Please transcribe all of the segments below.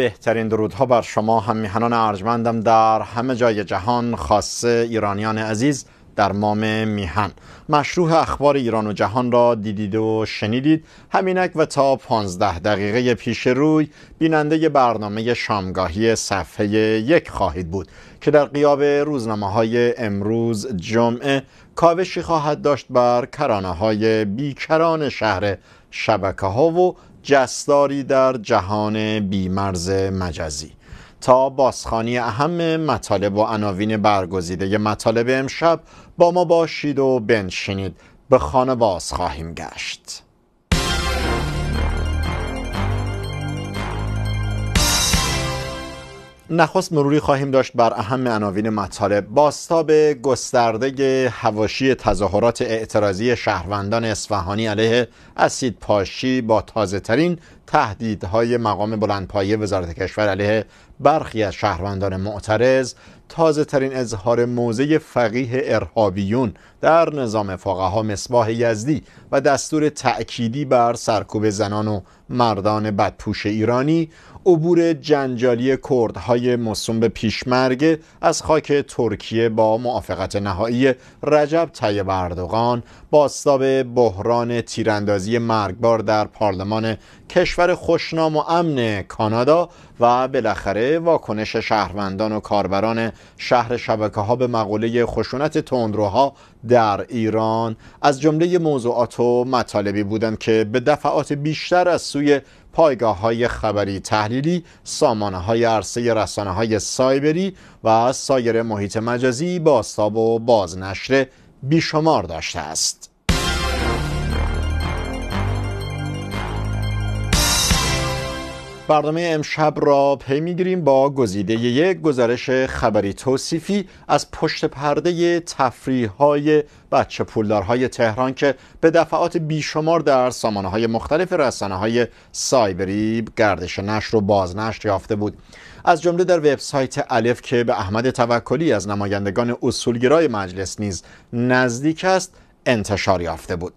بهترین درودها بر شما هم میهنان ارجمندم در همه جای جهان خاصه ایرانیان عزیز در مام میهن مشروع اخبار ایران و جهان را دیدید و شنیدید همینک و تا 15 دقیقه پیش روی بیننده برنامه شامگاهی صفحه یک خواهید بود که در قیاب روزنامه های امروز جمعه کاوشی خواهد داشت بر کرانه های بیکران شهر شبکه ها و جستاری در جهان بیمرز مجازی تا بازخانی اهم مطالب و عناوین برگزیده ی مطالب امشب با ما باشید و بنشینید به خانه باز خواهیم گشت نخست مروری خواهیم داشت بر اهم عناوین مطالب باستاب گسترده هواشی تظاهرات اعتراضی شهروندان اصفهانی علیه اسید پاشی با تازه ترین تهدیدهای مقام بلندپایه وزارت کشور علیه برخی از شهروندان معترض تازه ترین اظهار موزه فقیه ارهابیون در نظام فقها مصباح یزدی و دستور تأکیدی بر سرکوب زنان و مردان بدپوش ایرانی عبور جنجالی کردهای مصوم به پیشمرگ از خاک ترکیه با موافقت نهایی رجب طیب اردوغان باستاب بحران تیراندازی مرگبار در پارلمان کشور خوشنام و امن کانادا و بالاخره واکنش شهروندان و کاربران شهر شبکه ها به مقوله خشونت تندروها در ایران از جمله موضوعات و مطالبی بودند که به دفعات بیشتر از سوی پایگاه های خبری تحلیلی سامانه های عرصه رسانه های سایبری و سایر محیط مجازی باستاب و بازنشر بیشمار داشته است برنامه امشب را پی میگیریم با گزیده یک گزارش خبری توصیفی از پشت پرده تفریح های بچه پولدارهای تهران که به دفعات بیشمار در سامانه های مختلف رسانه های سایبری گردش نشر و بازنشر یافته بود از جمله در وبسایت الف که به احمد توکلی از نمایندگان اصولگرای مجلس نیز نزدیک است انتشار یافته بود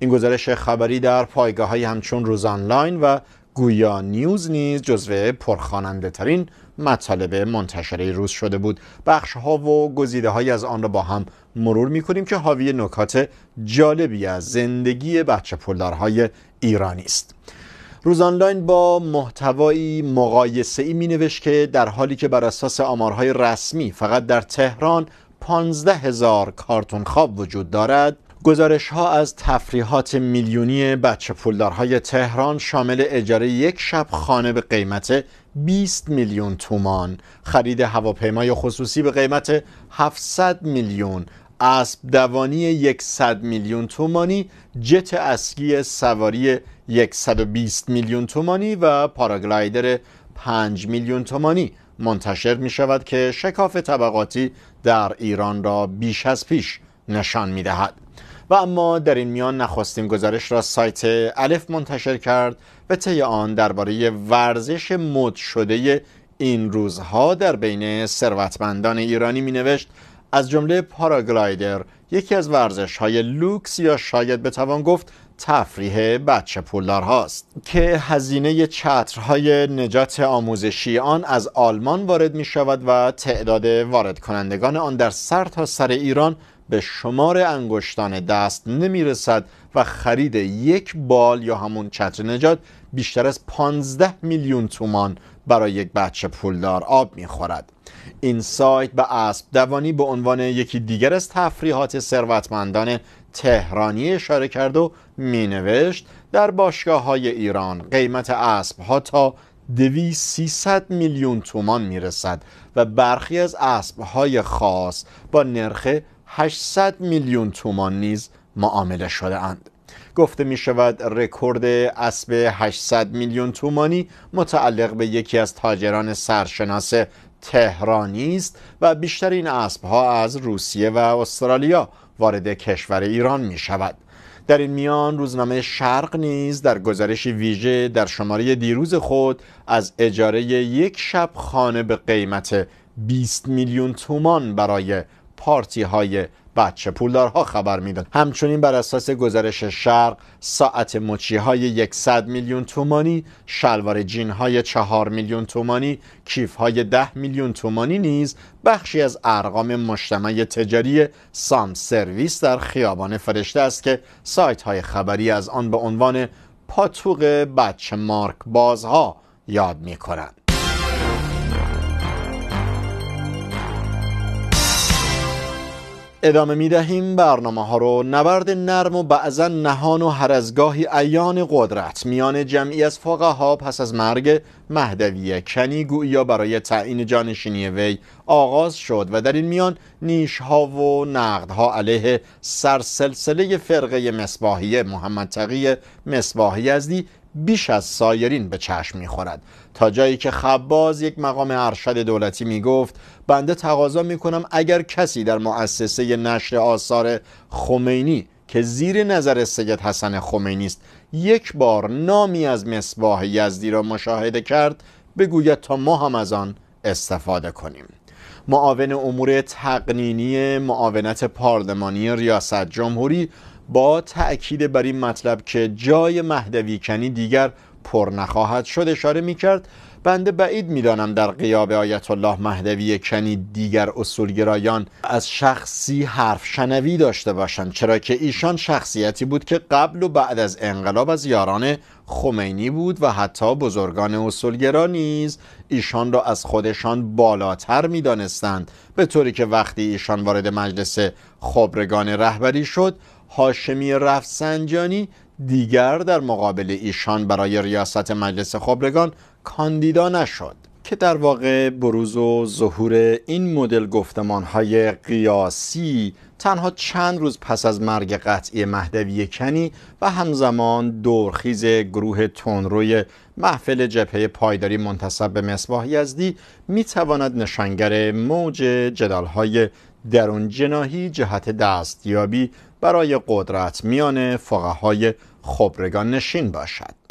این گزارش خبری در پایگاه های همچون روز آنلاین و گویا نیوز نیز جزو پرخواننده ترین مطالب منتشره روز شده بود بخش ها و گزیده های از آن را با هم مرور می کنیم که حاوی نکات جالبی از زندگی بچه پولدارهای ایرانی است روز آنلاین با محتوایی مقایسه ای می نوشت که در حالی که بر اساس آمارهای رسمی فقط در تهران 15 هزار کارتون خواب وجود دارد گزارش ها از تفریحات میلیونی بچه پولدارهای تهران شامل اجاره یک شب خانه به قیمت 20 میلیون تومان، خرید هواپیمای خصوصی به قیمت 700 میلیون، اسب دوانی 100 میلیون تومانی، جت اسکی سواری 120 میلیون تومانی و پاراگلایدر 5 میلیون تومانی منتشر می شود که شکاف طبقاتی در ایران را بیش از پیش نشان می دهد. و اما در این میان نخواستیم گزارش را سایت الف منتشر کرد و طی آن درباره ورزش مد شده این روزها در بین ثروتمندان ایرانی می نوشت از جمله پاراگلایدر یکی از ورزش های لوکس یا شاید بتوان گفت تفریح بچه پولدار هاست که هزینه چترهای نجات آموزشی آن از آلمان وارد می شود و تعداد وارد کنندگان آن در سر تا سر ایران به شمار انگشتان دست نمی رسد و خرید یک بال یا همون چتر نجات بیشتر از 15 میلیون تومان برای یک بچه پولدار آب خورد این سایت به اسب دوانی به عنوان یکی دیگر از تفریحات ثروتمندان تهرانی اشاره کرد و مینوشت در باشگاه های ایران قیمت اسب ها تا دوی 300 میلیون تومان می رسد و برخی از اسب های خاص با نرخ 800 میلیون تومان نیز معامله شده اند. گفته می شود رکورد اسب 800 میلیون تومانی متعلق به یکی از تاجران سرشناس تهرانی است و بیشتر این اسب ها از روسیه و استرالیا وارد کشور ایران می شود. در این میان روزنامه شرق نیز در گزارش ویژه در شماره دیروز خود از اجاره یک شب خانه به قیمت 20 میلیون تومان برای پارتی های بچه پولدارها خبر میداد همچنین بر اساس گزارش شرق ساعت مچی های 100 میلیون تومانی شلوار جین های 4 میلیون تومانی کیف های 10 میلیون تومانی نیز بخشی از ارقام مجتمع تجاری سام سرویس در خیابان فرشته است که سایت های خبری از آن به عنوان پاتوق بچه مارک بازها یاد می کنند ادامه می دهیم برنامه ها رو نبرد نرم و بعضا نهان و هر از گاهی ایان قدرت میان جمعی از فقها پس از مرگ مهدوی کنی گویا برای تعیین جانشینی وی آغاز شد و در این میان نیش ها و نقد ها علیه سرسلسله فرقه مصباحی محمد تقی مصباحی ازدی بیش از سایرین به چشم میخورد تا جایی که خباز یک مقام ارشد دولتی میگفت بنده تقاضا میکنم اگر کسی در مؤسسه نشر آثار خمینی که زیر نظر سید حسن خمینی است یک بار نامی از مصباح یزدی را مشاهده کرد بگوید تا ما هم از آن استفاده کنیم معاون امور تقنینی معاونت پارلمانی ریاست جمهوری با تأکید بر این مطلب که جای مهدوی کنی دیگر پر نخواهد شد اشاره می کرد بنده بعید دانم در قیاب آیت الله مهدوی کنی دیگر اصولگرایان از شخصی حرف شنوی داشته باشند چرا که ایشان شخصیتی بود که قبل و بعد از انقلاب از یاران خمینی بود و حتی بزرگان اصولگرا نیز ایشان را از خودشان بالاتر دانستند به طوری که وقتی ایشان وارد مجلس خبرگان رهبری شد هاشمی رفسنجانی دیگر در مقابل ایشان برای ریاست مجلس خبرگان کاندیدا نشد که در واقع بروز و ظهور این مدل گفتمان های قیاسی تنها چند روز پس از مرگ قطعی مهدوی کنی و همزمان دورخیز گروه تنروی محفل جبهه پایداری منتصب به مصباح یزدی میتواند نشانگر موج جدالهای درون جناهی جهت دستیابی برای قدرت میان فقهای خبرگان نشین باشد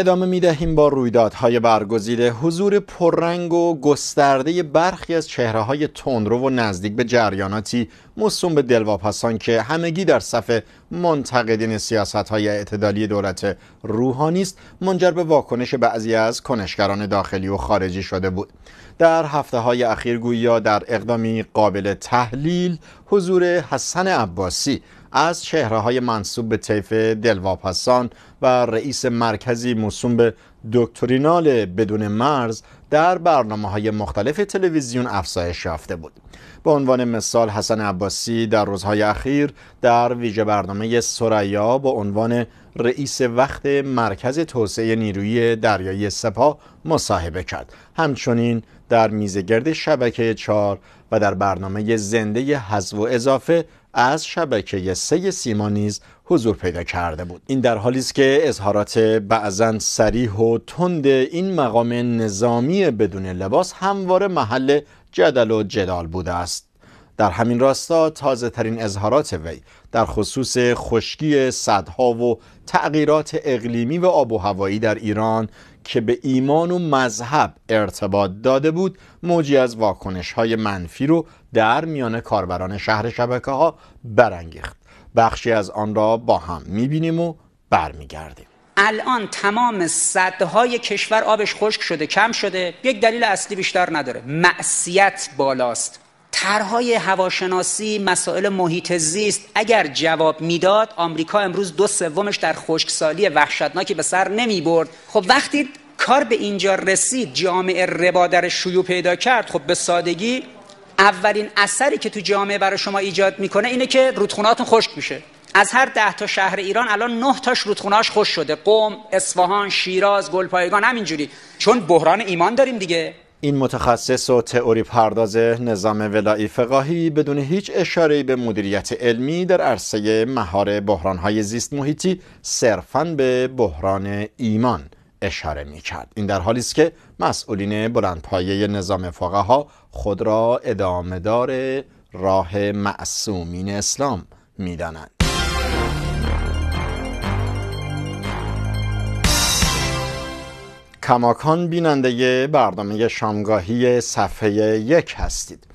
ادامه می دهیم با رویدادهای برگزیده حضور پررنگ و گسترده برخی از چهره های تندرو و نزدیک به جریاناتی موسوم به دلواپسان که همگی در صفحه منتقدین سیاست های اعتدالی دولت روحانی است منجر به واکنش بعضی از کنشگران داخلی و خارجی شده بود در هفته های اخیر گویا در اقدامی قابل تحلیل حضور حسن عباسی از چهره های منصوب به طیف دلواپسان و رئیس مرکزی موسوم به دکترینال بدون مرز در برنامه های مختلف تلویزیون افزایش یافته بود به عنوان مثال حسن عباسی در روزهای اخیر در ویژه برنامه سریا با عنوان رئیس وقت مرکز توسعه نیروی دریایی سپاه مصاحبه کرد همچنین در میزگرد شبکه چار و در برنامه زنده حذف و اضافه از شبکه سه سیما نیز حضور پیدا کرده بود این در حالی است که اظهارات بعضا سریح و تند این مقام نظامی بدون لباس همواره محل جدل و جدال بوده است در همین راستا تازه ترین اظهارات وی در خصوص خشکی صدها و تغییرات اقلیمی و آب و هوایی در ایران که به ایمان و مذهب ارتباط داده بود موجی از واکنش های منفی رو در میان کاربران شهر شبکه ها برانگیخت بخشی از آن را با هم میبینیم و برمیگردیم الان تمام صدهای کشور آبش خشک شده کم شده یک دلیل اصلی بیشتر نداره معصیت بالاست طرحهای هواشناسی مسائل محیط زیست اگر جواب میداد آمریکا امروز دو سومش در خشکسالی وحشتناکی به سر نمی برد خب وقتی کار به اینجا رسید جامعه ربا در پیدا کرد خب به سادگی اولین اثری که تو جامعه برای شما ایجاد میکنه اینه که رودخوناتون خشک میشه از هر ده تا شهر ایران الان نه تاش رودخونهاش خوش شده قم، اصفهان، شیراز، گلپایگان همینجوری چون بحران ایمان داریم دیگه این متخصص و تئوری پرداز نظام ولایی فقاهی بدون هیچ اشاره به مدیریت علمی در عرصه مهار های زیست محیطی صرفا به بحران ایمان اشاره می کرد. این در حالی است که مسئولین بلندپایه نظام فقها خود را ادامهدار راه معصومین اسلام میدانند. کماکان بیننده برنامه شامگاهی صفحه یک هستید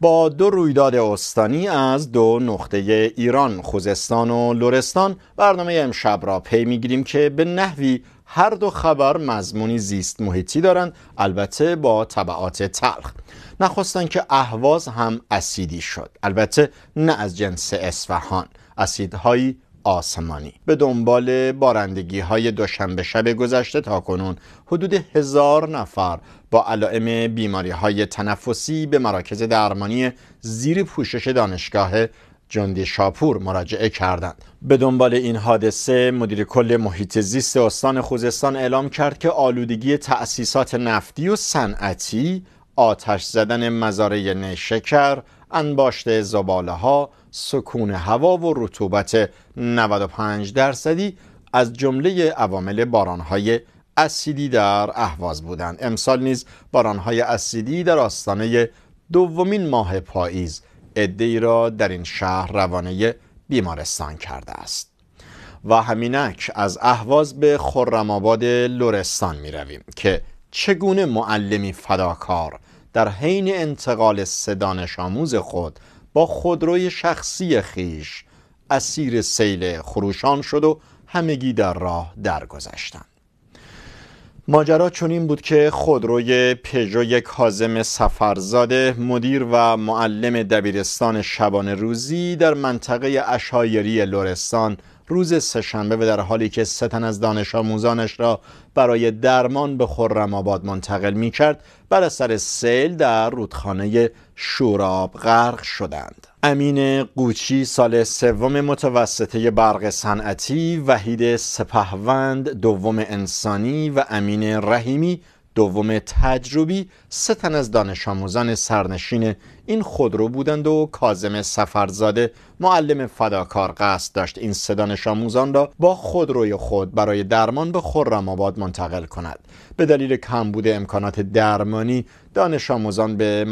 با دو رویداد استانی از دو نقطه ایران خوزستان و لورستان برنامه امشب را پی میگیریم که به نحوی هر دو خبر مضمونی زیست محیطی دارند البته با طبعات تلخ نخواستن که اهواز هم اسیدی شد البته نه از جنس اسفهان اسیدهایی آسمانی به دنبال بارندگی های دوشنبه شب گذشته تا کنون حدود هزار نفر با علائم بیماری های تنفسی به مراکز درمانی زیر پوشش دانشگاه جندی شاپور مراجعه کردند به دنبال این حادثه مدیر کل محیط زیست استان خوزستان اعلام کرد که آلودگی تأسیسات نفتی و صنعتی آتش زدن مزارع نشکر، انباشت زباله ها سکون هوا و رطوبت 95 درصدی از جمله عوامل بارانهای اسیدی در اهواز بودند امسال نیز بارانهای اسیدی در آستانه دومین ماه پاییز عدهای را در این شهر روانه بیمارستان کرده است و همینک از اهواز به خرم‌آباد لرستان می رویم که چگونه معلمی فداکار در حین انتقال سه دانش آموز خود با خودروی شخصی خیش اسیر سیل خروشان شد و همگی در راه درگذشتند ماجرا چنین بود که خودروی پژو کازم سفرزاده مدیر و معلم دبیرستان شبانه روزی در منطقه اشایری لرستان روز سهشنبه و در حالی که ستن از دانش آموزانش را برای درمان به خرم آباد منتقل می کرد بر سر سیل در رودخانه شوراب غرق شدند امین قوچی سال سوم متوسطه برق صنعتی وحید سپهوند دوم انسانی و امین رحیمی دوم تجربی سه تن از دانش آموزان سرنشین این خودرو بودند و کازم سفرزاده معلم فداکار قصد داشت این سه دانش آموزان را با خودروی خود برای درمان به خرم آباد منتقل کند به دلیل کمبود امکانات درمانی دانش آموزان به,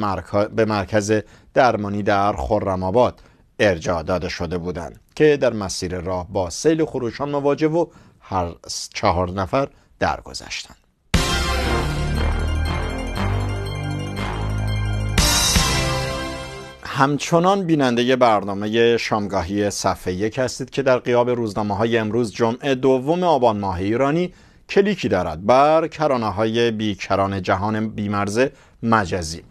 مرکز درمانی در خرم آباد ارجاع داده شده بودند که در مسیر راه با سیل خروشان مواجه و هر چهار نفر درگذشتند همچنان بیننده برنامه شامگاهی صفحه یک هستید که در قیاب روزنامه های امروز جمعه دوم آبان ماه ایرانی کلیکی دارد بر کرانه های بیکران جهان بیمرز مجازی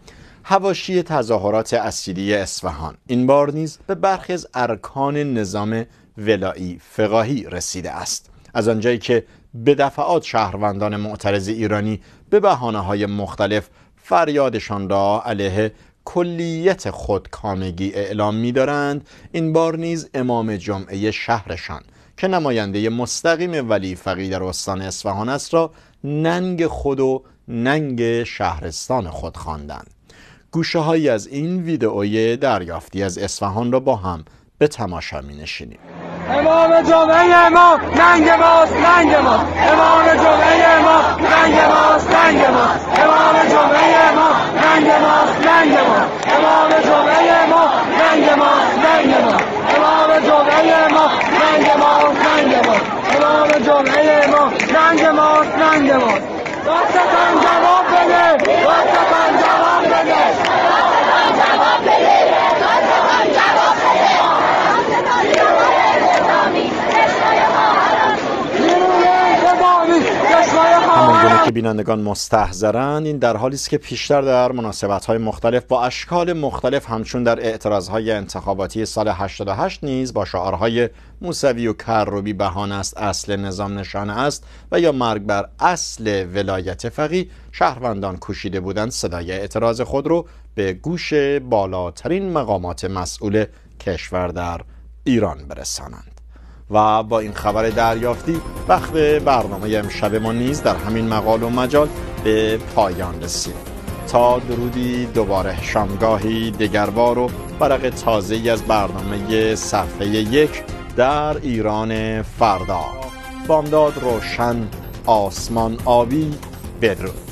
هواشی تظاهرات اسیری اصفهان این بار نیز به برخی از ارکان نظام ولایی فقاهی رسیده است از آنجایی که به دفعات شهروندان معترض ایرانی به بهانه های مختلف فریادشان را علیه کلیت کامگی اعلام می‌دارند این بار نیز امام جمعه شهرشان که نماینده مستقیم ولی فقید در استان اصفهان است را ننگ خود و ننگ شهرستان خود خواندند گوشه هایی از این ویدئوی دریافتی از اصفهان را با هم به تماشا می نشینیم امام جمعه امام ننگ ماست ننگ ماست امام جمعه امام ننگ ماست ننگ ماست امام Vai acabar! که بینندگان مستحضرن این در حالی است که پیشتر در های مختلف با اشکال مختلف همچون در های انتخاباتی سال 88 نیز با شعارهای موسوی و کروبی بهان است اصل نظام نشانه است و یا مرگ بر اصل ولایت فقی شهروندان کوشیده بودند صدای اعتراض خود رو به گوش بالاترین مقامات مسئول کشور در ایران برسانند و با این خبر دریافتی وقت برنامه امشب ما نیز در همین مقال و مجال به پایان رسید تا درودی دوباره شامگاهی دگربار و برق تازه از برنامه صفحه یک در ایران فردا بامداد روشن آسمان آبی بدرود